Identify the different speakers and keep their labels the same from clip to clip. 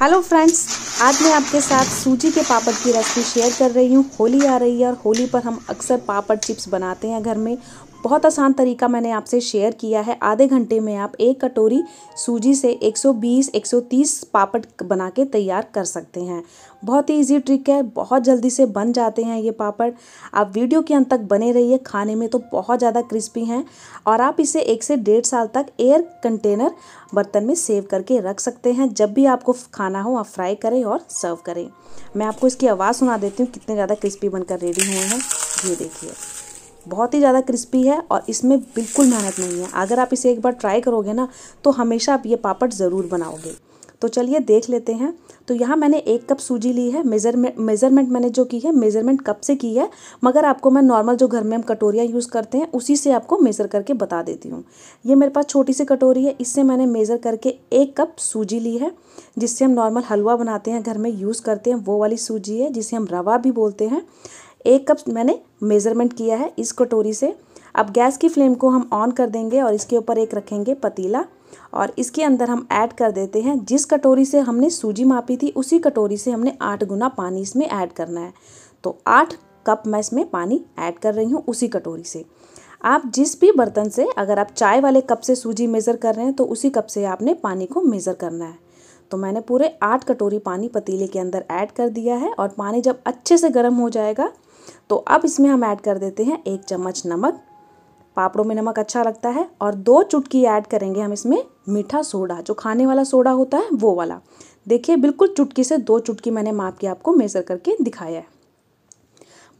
Speaker 1: hello friends आज मैं आपके साथ सूजी के पापड़ की रेसिपी शेयर कर रही हूँ होली आ रही है और होली पर हम अक्सर पापड़ चिप्स बनाते हैं घर में बहुत आसान तरीका मैंने आपसे शेयर किया है आधे घंटे में आप एक कटोरी सूजी से 120-130 पापड़ बना के तैयार कर सकते हैं बहुत ही इजी ट्रिक है बहुत जल्दी से बन जाते हैं ये पापड़ आप वीडियो के अंत तक बने रहिए खाने में तो बहुत ज़्यादा क्रिस्पी हैं और आप इसे एक से डेढ़ साल तक एयर कंटेनर बर्तन में सेव करके रख सकते हैं जब भी आपको खाना हो आप फ्राई करें और सर्व करें मैं आपको इसकी आवाज़ सुना देती हूँ कितने ज़्यादा क्रिस्पी बनकर रेडी हुए हैं ये देखिए बहुत ही ज़्यादा क्रिस्पी है और इसमें बिल्कुल मेहनत नहीं है अगर आप इसे एक बार ट्राई करोगे ना तो हमेशा आप ये पापड़ ज़रूर बनाओगे तो चलिए देख लेते हैं तो यहाँ मैंने एक कप सूजी ली है मेजरमेंट मेजरमेंट मैंने जो की है मेजरमेंट कप से की है मगर आपको मैं नॉर्मल जो घर में हम कटोरियाँ यूज़ करते हैं उसी से आपको मेज़र करके बता देती हूँ ये मेरे पास छोटी सी कटोरी है इससे मैंने मेज़र करके एक कप सूजी ली है जिससे हम नॉर्मल हलवा बनाते हैं घर में यूज़ करते हैं वो वाली सूजी है जिसे हम रवा भी बोलते हैं एक कप मैंने मेज़रमेंट किया है इस कटोरी से अब गैस की फ्लेम को हम ऑन कर देंगे और इसके ऊपर एक रखेंगे पतीला और इसके अंदर हम ऐड कर देते हैं जिस कटोरी से हमने सूजी मापी थी उसी कटोरी से हमने आठ गुना पानी इसमें ऐड करना है तो आठ कप मैं इसमें पानी ऐड कर रही हूँ उसी कटोरी से आप जिस भी बर्तन से अगर आप चाय वाले कप से सूजी मेज़र कर रहे हैं तो उसी कप से आपने पानी को मेज़र करना है तो मैंने पूरे आठ कटोरी पानी पतीले के अंदर ऐड कर दिया है और पानी जब अच्छे से गर्म हो जाएगा तो अब इसमें हम ऐड कर देते हैं एक चम्मच नमक पापड़ों में नमक अच्छा लगता है और दो चुटकी ऐड करेंगे हम इसमें मीठा सोडा जो खाने वाला सोडा होता है वो वाला देखिए बिल्कुल चुटकी से दो चुटकी मैंने माप के आपको मेज़र करके दिखाया है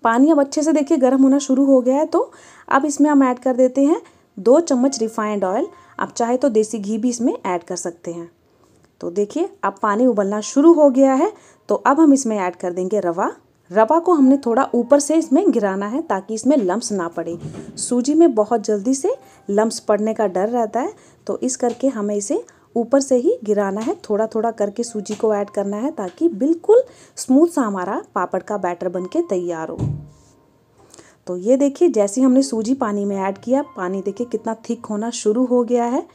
Speaker 1: पानी अब अच्छे से देखिए गर्म होना शुरू हो गया है तो अब इसमें हम ऐड कर देते हैं दो चम्मच रिफाइंड ऑयल आप चाहे तो देसी घी भी इसमें ऐड कर सकते हैं तो देखिए अब पानी उबलना शुरू हो गया है तो अब हम इसमें ऐड कर देंगे रवा रवा को हमने थोड़ा ऊपर से इसमें गिराना है ताकि इसमें लम्स ना पड़े सूजी में बहुत जल्दी से लम्स पड़ने का डर रहता है तो इस करके हमें इसे ऊपर से ही गिराना है थोड़ा थोड़ा करके सूजी को ऐड करना है ताकि बिल्कुल स्मूथ सा हमारा पापड़ का बैटर बन के तैयार हो तो ये देखिए जैसे हमने सूजी पानी में ऐड किया पानी देखिए कितना थिक होना शुरू हो गया है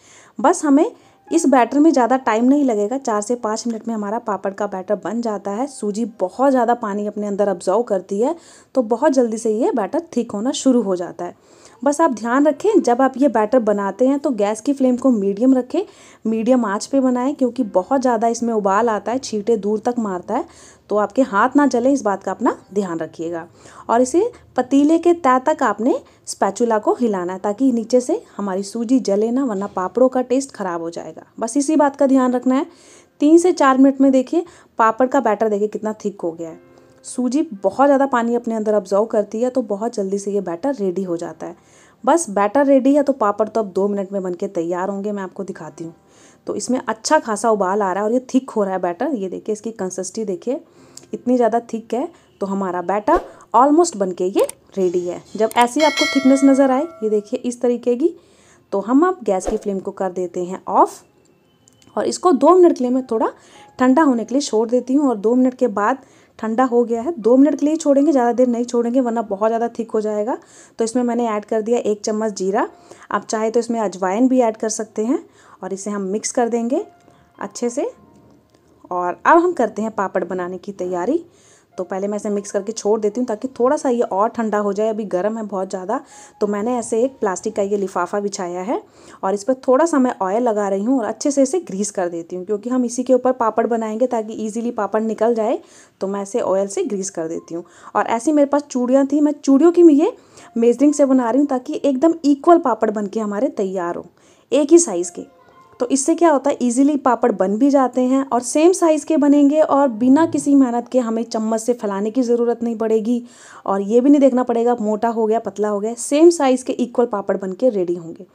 Speaker 1: बस हमें इस बैटर में ज़्यादा टाइम नहीं लगेगा चार से पाँच मिनट में हमारा पापड़ का बैटर बन जाता है सूजी बहुत ज़्यादा पानी अपने अंदर अब्जॉर्व करती है तो बहुत जल्दी से ये बैटर थिक होना शुरू हो जाता है बस आप ध्यान रखें जब आप ये बैटर बनाते हैं तो गैस की फ्लेम को मीडियम रखें मीडियम आँच पर बनाएँ क्योंकि बहुत ज़्यादा इसमें उबाल आता है छीटे दूर तक मारता है तो आपके हाथ ना जले इस बात का अपना ध्यान रखिएगा और इसे पतीले के तय तक आपने स्पैचुला को हिलाना है ताकि नीचे से हमारी सूजी जले ना वरना पापड़ों का टेस्ट ख़राब हो जाएगा बस इसी बात का ध्यान रखना है तीन से चार मिनट में देखिए पापड़ का बैटर देखिए कितना थिक हो गया है सूजी बहुत ज़्यादा पानी अपने अंदर ऑब्जर्व करती है तो बहुत जल्दी से ये बैटर रेडी हो जाता है बस बैटर रेडी है तो पापड़ तो अब दो मिनट में बन के तैयार होंगे मैं आपको दिखाती हूँ तो इसमें अच्छा खासा उबाल आ रहा है और ये थिक हो रहा है बैटर ये देखिए इसकी कंसिस्टी देखिए इतनी ज़्यादा थिक है तो हमारा बैटर ऑलमोस्ट बन के ये रेडी है जब ऐसी आपको थिकनेस नज़र आए ये देखिए इस तरीके की तो हम अब गैस की फ्लेम को कर देते हैं ऑफ़ और इसको दो मिनट के लिए मैं थोड़ा ठंडा होने के लिए छोड़ देती हूँ और दो मिनट के बाद ठंडा हो गया है दो मिनट के लिए छोड़ेंगे ज़्यादा देर नहीं छोड़ेंगे वरना बहुत ज़्यादा थिक हो जाएगा तो इसमें मैंने ऐड कर दिया एक चम्मच जीरा आप चाहे तो इसमें अजवाइन भी ऐड कर सकते हैं और इसे हम मिक्स कर देंगे अच्छे से और अब हम करते हैं पापड़ बनाने की तैयारी तो पहले मैं इसे मिक्स करके छोड़ देती हूँ ताकि थोड़ा सा ये और ठंडा हो जाए अभी गर्म है बहुत ज़्यादा तो मैंने ऐसे एक प्लास्टिक का ये लिफाफा बिछाया है और इस पर थोड़ा सा मैं ऑयल लगा रही हूँ और अच्छे से इसे ग्रीस कर देती हूँ क्योंकि हम इसी के ऊपर पापड़ बनाएंगे ताकि ईजिली पापड़ निकल जाए तो मैं इसे ऑयल से ग्रीस कर देती हूँ और ऐसी मेरे पास चूड़ियाँ थी मैं चूड़ियों की ये मेजरिंग से बना रही हूँ ताकि एकदम इक्वल पापड़ बन के हमारे तैयार हों एक ही साइज़ के तो इससे क्या होता है इजीली पापड़ बन भी जाते हैं और सेम साइज़ के बनेंगे और बिना किसी मेहनत के हमें चम्मच से फैलाने की ज़रूरत नहीं पड़ेगी और ये भी नहीं देखना पड़ेगा मोटा हो गया पतला हो गया सेम साइज़ के इक्वल पापड़ बन के रेडी होंगे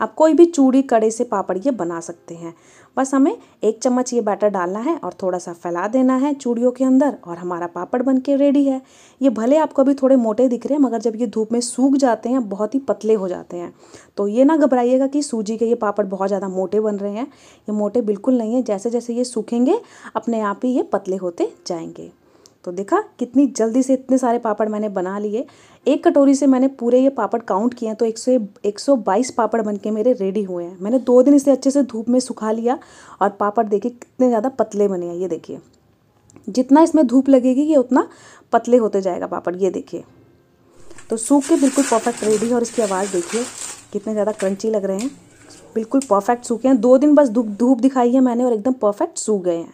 Speaker 1: आप कोई भी चूड़ी कड़े से पापड़ ये बना सकते हैं बस हमें एक चम्मच ये बैटर डालना है और थोड़ा सा फैला देना है चूड़ियों के अंदर और हमारा पापड़ बन के रेडी है ये भले आपको अभी थोड़े मोटे दिख रहे हैं मगर जब ये धूप में सूख जाते हैं बहुत ही पतले हो जाते हैं तो ये ना घबराइएगा कि सूजी के ये पापड़ बहुत ज़्यादा मोटे बन रहे हैं ये मोटे बिल्कुल नहीं है जैसे जैसे ये सूखेंगे अपने आप ही ये पतले होते जाएंगे तो देखा कितनी जल्दी से इतने सारे पापड़ मैंने बना लिए एक कटोरी से मैंने पूरे ये पापड़ काउंट किए हैं तो एक सौ एक सौ बाईस पापड़ बन के मेरे रेडी हुए हैं मैंने दो दिन इसे अच्छे से धूप में सुखा लिया और पापड़ देखे कितने ज़्यादा पतले बने हैं ये देखिए जितना इसमें धूप लगेगी ये उतना पतले होते जाएगा पापड़ ये देखिए तो सूख के बिल्कुल परफेक्ट रेडी और इसकी आवाज़ देखिए कितने ज़्यादा क्रंची लग रहे हैं बिल्कुल परफेक्ट सूखे हैं दो दिन बस धूप धूप दिखाई है मैंने और एकदम परफेक्ट सूख गए हैं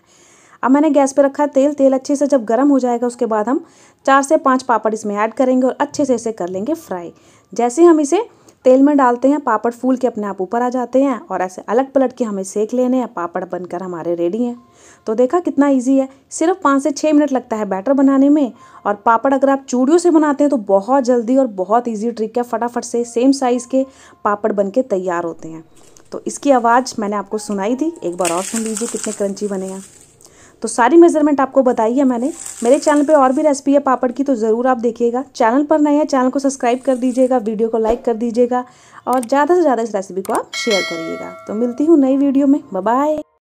Speaker 1: अब मैंने गैस पर रखा तेल तेल अच्छे से जब गर्म हो जाएगा उसके बाद हम चार से पाँच पापड़ इसमें ऐड करेंगे और अच्छे से इसे कर लेंगे फ्राई जैसे हम इसे तेल में डालते हैं पापड़ फूल के अपने आप ऊपर आ जाते हैं और ऐसे अलग पलट के हमें सेक लेने हैं पापड़ बनकर हमारे रेडी हैं तो देखा कितना इजी है सिर्फ पाँच से छः मिनट लगता है बैटर बनाने में और पापड़ अगर आप चूड़ियों से बनाते हैं तो बहुत जल्दी और बहुत ईजी ट्रिक है फटाफट से सेम साइज़ के पापड़ बन के तैयार होते हैं तो इसकी आवाज़ मैंने आपको सुनाई थी एक बार और सुन लीजिए कितने क्रंची बने हैं तो सारी मेजरमेंट आपको बताई है मैंने मेरे चैनल पे और भी रेसिपी है पापड़ की तो ज़रूर आप देखिएगा चैनल पर नए हैं चैनल को सब्सक्राइब कर दीजिएगा वीडियो को लाइक कर दीजिएगा और ज़्यादा से ज़्यादा इस रेसिपी को आप शेयर करिएगा तो मिलती हूँ नई वीडियो में बाय